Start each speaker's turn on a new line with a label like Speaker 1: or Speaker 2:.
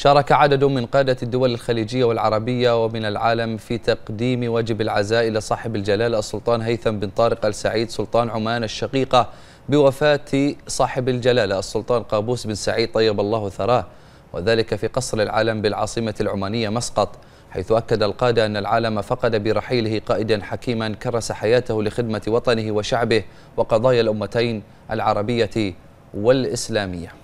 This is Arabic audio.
Speaker 1: شارك عدد من قادة الدول الخليجية والعربية ومن العالم في تقديم واجب العزاء إلى صاحب الجلالة السلطان هيثم بن طارق السعيد سلطان عمان الشقيقة بوفاة صاحب الجلالة السلطان قابوس بن سعيد طيب الله ثراه وذلك في قصر العالم بالعاصمة العمانية مسقط حيث أكد القادة أن العالم فقد برحيله قائدا حكيما كرس حياته لخدمة وطنه وشعبه وقضايا الأمتين العربية والإسلامية